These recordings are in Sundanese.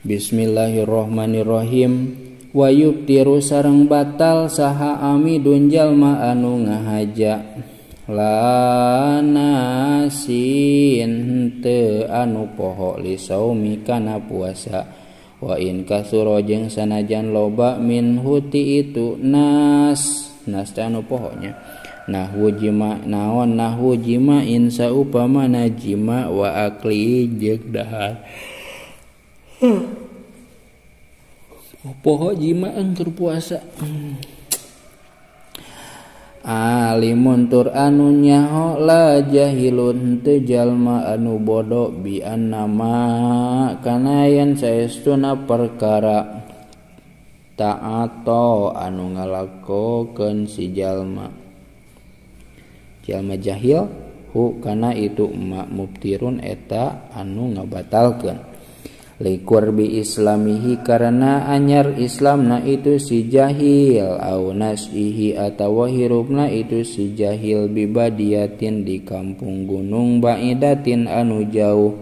るため bisismillahirohmanirohim wayup tiru sareng batal saha ami dujal ma anu ngahaja la nasin te anup pohok liau mi kana puasa wain ka sur rojeng sanajan loba minhuti itu nas nasta anu pohoknya nawu jima naon nawu jima insya upaamajiima waakli jegda Hai hmm. poho jim ter puasa hmm. Ali muntur anunya o la jahilun tejallma anu boddo bi namakanayan saya sunna perkara ta atau anu ngala kokken si Jalma Hai Cilma jahil Hukana itumak muktiun eta anu nga batalken kurbi islamihi karena anyar Islam na itu si jahil anas ihi atau wahirrupna itu sijahhil bibadiatin di Kampung gunung Baidatin anu jauh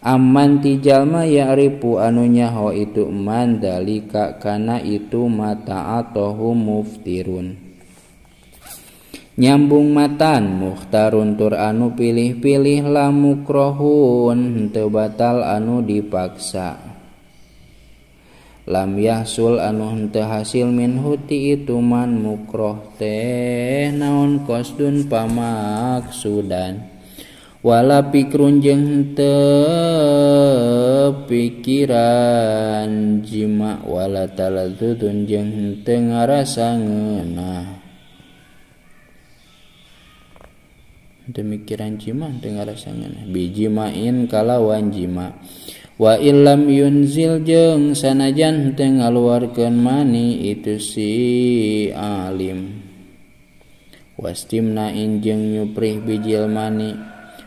Ammanjallma ya ripu anunyaho itu mandalikakana itu mata atauhum muftirun. despatch Nyambung matan muhta runtur anu pilih-pilih la murohun te batal anu dipaksa lambiah sul anunte hasil minhuti ituman mukrote naun kosun pamak Sudanwalapik krunjeng te pikiran jimmak wala taltu tunjeng te ngaasanhan mikiran cima Ten rasanya biji main kalawanjima waam yun ziljeng sana jan tenga luarken mani itu si Alim was timna injengnypriih bijil mani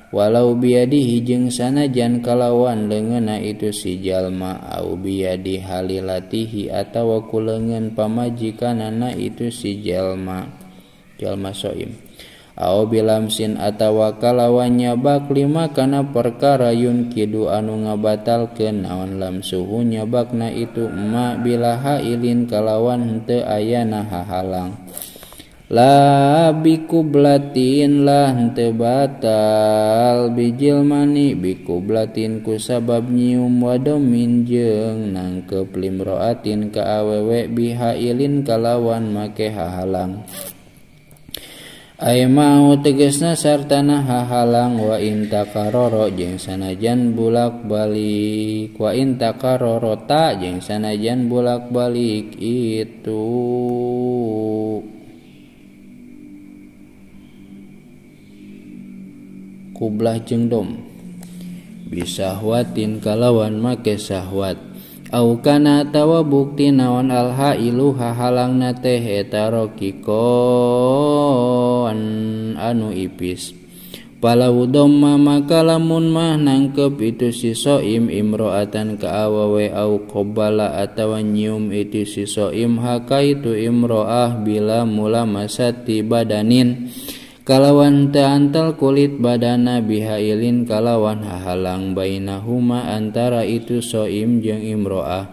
walau biadihijeng sana jan kalawan dengan itu si Jalma aubidi Halil latihi atau waku lengan pamaji kan anak itu si Jelma jalma soim bilamsin atautawa kalawannya baklima karena perkararayun Kidu anu nga batalken nawan lam suhunya bakna itumak bilaaha ilin kalawan te ayaana hahalang la bikublatinlah nte batal bij mani bikublatinku sabab new wado minjeng nangke pliroatn ke awewek biha ilin kalawan make hahalang dan Tá A maugu teges na sartana hahalang wain takaroro je sanajan bulak balik kwain takrota je sanajan bulak-balik itu Kublah cengdom Bisahwain kalawan makeahwat akana tawa bukti naon alha ilu hahalang na hetako kelawan anu ipis Palau dhamma maka lamun mah nangkep itu si soim imro'atan ka awawe au qabala atawa nyium itu si soim haka itu imro'ah bila mula masa tiba danin kalawan teantal kulit badana bihailin kalawan hahalang bainahuma antara itu soim jeng imro'ah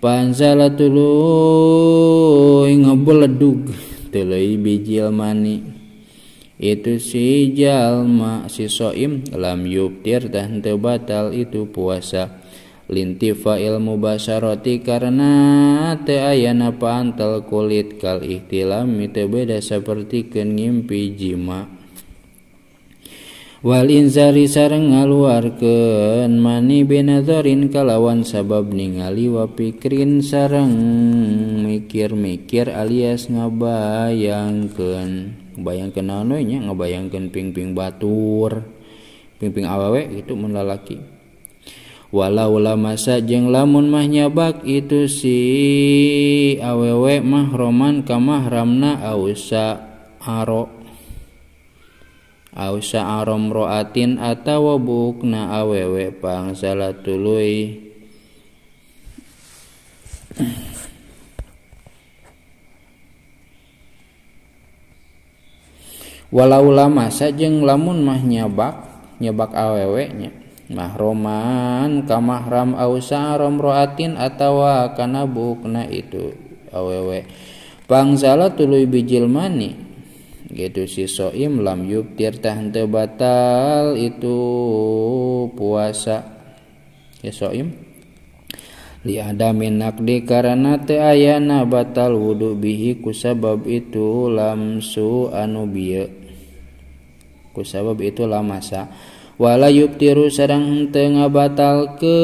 panzala tuluy ngebeledug tuluy bijil mani I itu sijalmak si soim lam yuptir dan te batal itu puasalinnti ilmu basaroti karena te na panal kulit kal iihtiila mite beda seperti ke ngimpi jia Walinsari sareng ngaluar ke mani bezarin kalawan sabab ningali wapi krin sareng mikir mikir alias ngaba yangken bayangkan nanonya ngebayangkan ping-ping batur ping-ping awewe itu menlalaki walau lama sajeng lamun mah nyabak itu si awewe mah roman mahroman ramna ausa aro ausa arom roatin atau bukna awewe pangsalatului walau-lamajeng lamun mah nyabak nyebak aweweknya mahroman kamahram ausah roroatin attawa karenabukna itu awewk bangsa tulu bijil mani gitu si soim lam yuptir tate batal itu puasa yaoim liada minakdi karena te aya na batal wudhu bihi kusabab itu lamsu anubi hal sabab itu lah masawala yuktirru serang tengah batal ke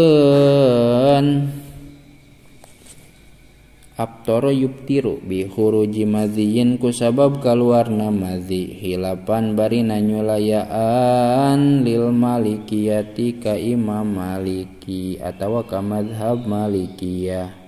Abdulo yuktiru bihurji main ku sabab keluarna madi Hlapan bari nanylayaan lil malikiatiam maliki atau kammadhab Maiya.